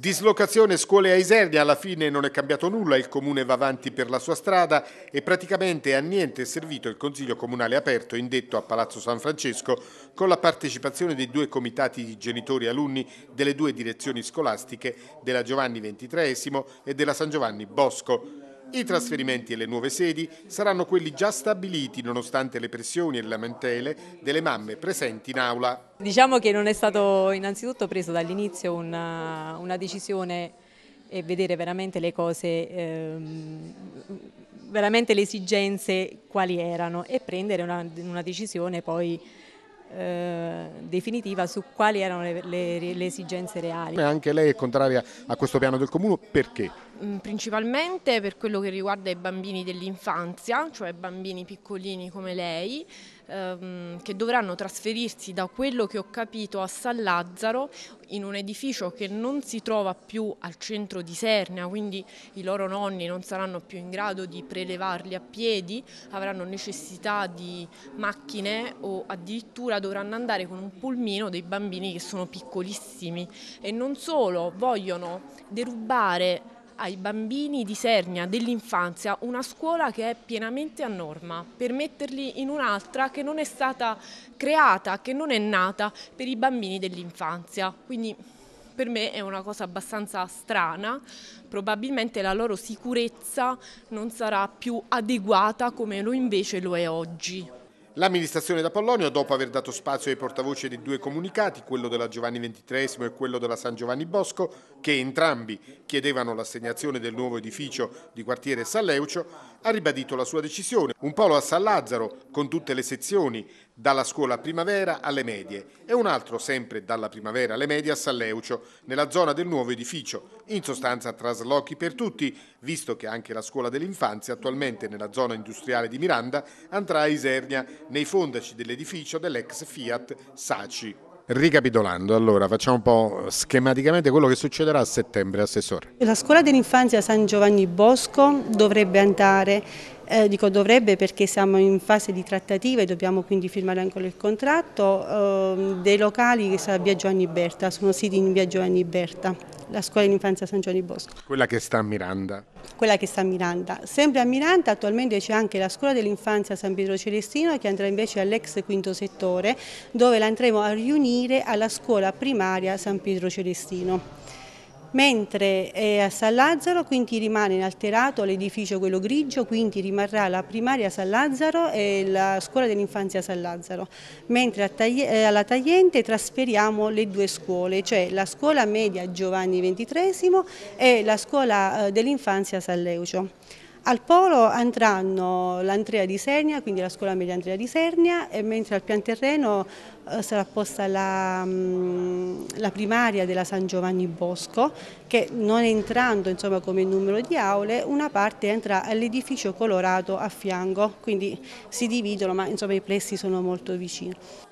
Dislocazione scuole a Isernia, alla fine non è cambiato nulla, il comune va avanti per la sua strada e praticamente a niente è servito il Consiglio Comunale aperto indetto a Palazzo San Francesco con la partecipazione dei due comitati di genitori e alunni delle due direzioni scolastiche della Giovanni XXIII e della San Giovanni Bosco. I trasferimenti e le nuove sedi saranno quelli già stabiliti nonostante le pressioni e le lamentele delle mamme presenti in aula. Diciamo che non è stato innanzitutto preso dall'inizio una, uh, una, decisione e eh, vedere veramente le cose, ehm, veramente le esigenze quali erano e prendere una, una decisione poi eh, definitiva su quali erano le, le, le esigenze reali. Anche lei è contraria a questo piano del Comune perché? Mm, principalmente per quello che riguarda i bambini dell'infanzia, cioè bambini piccolini come lei, ehm, che dovranno trasferirsi da quello che ho capito a San Lazzaro in un edificio che non si trova più al centro di Sernia, quindi i loro nonni non saranno più in grado di prelevarli a piedi, avranno necessità di macchine o addirittura dovranno andare con un pulmino dei bambini che sono piccolissimi e non solo, vogliono derubare ai bambini di Sernia dell'infanzia una scuola che è pienamente a norma, per metterli in un'altra che non è stata creata, che non è nata per i bambini dell'infanzia. Quindi per me è una cosa abbastanza strana, probabilmente la loro sicurezza non sarà più adeguata come lo invece lo è oggi. L'amministrazione d'Apollonio, dopo aver dato spazio ai portavoce di due comunicati, quello della Giovanni XXIII e quello della San Giovanni Bosco, che entrambi chiedevano l'assegnazione del nuovo edificio di quartiere San Leucio, ha ribadito la sua decisione. Un polo a San Lazzaro, con tutte le sezioni, dalla scuola primavera alle medie e un altro sempre dalla primavera alle medie a San Leucio, nella zona del nuovo edificio. In sostanza traslochi per tutti, visto che anche la scuola dell'infanzia, attualmente nella zona industriale di Miranda, andrà a Isernia, nei fondaci dell'edificio dell'ex Fiat Saci. Ricapitolando, allora facciamo un po' schematicamente quello che succederà a settembre, Assessore. La scuola dell'infanzia San Giovanni Bosco dovrebbe andare eh, dico dovrebbe perché siamo in fase di trattative, dobbiamo quindi firmare ancora il contratto, eh, dei locali che sarà via Giovanni Berta, sono siti in via Giovanni Berta, la scuola dell'infanzia San Giovanni Bosco. Quella che sta a Miranda quella che sta a Miranda. Sempre a Miranda attualmente c'è anche la scuola dell'infanzia San Pietro Celestino che andrà invece all'ex quinto settore dove la andremo a riunire alla scuola primaria San Pietro Celestino mentre è a San Lazzaro quindi rimane inalterato l'edificio quello grigio, quindi rimarrà la primaria San Lazzaro e la scuola dell'infanzia San Lazzaro, mentre eh, alla Tagliente trasferiamo le due scuole, cioè la scuola media Giovanni XXIII e la scuola eh, dell'infanzia San Leucio. Al polo andranno l'Andrea di Sernia, quindi la scuola media Andrea di Sernia, mentre al pian terreno eh, sarà posta la, mm, la, primaria della San Giovanni Bosco, che non entrando insomma, come numero di aule, una parte entra all'edificio colorato a fianco, quindi si dividono ma insomma, i plessi sono molto vicini.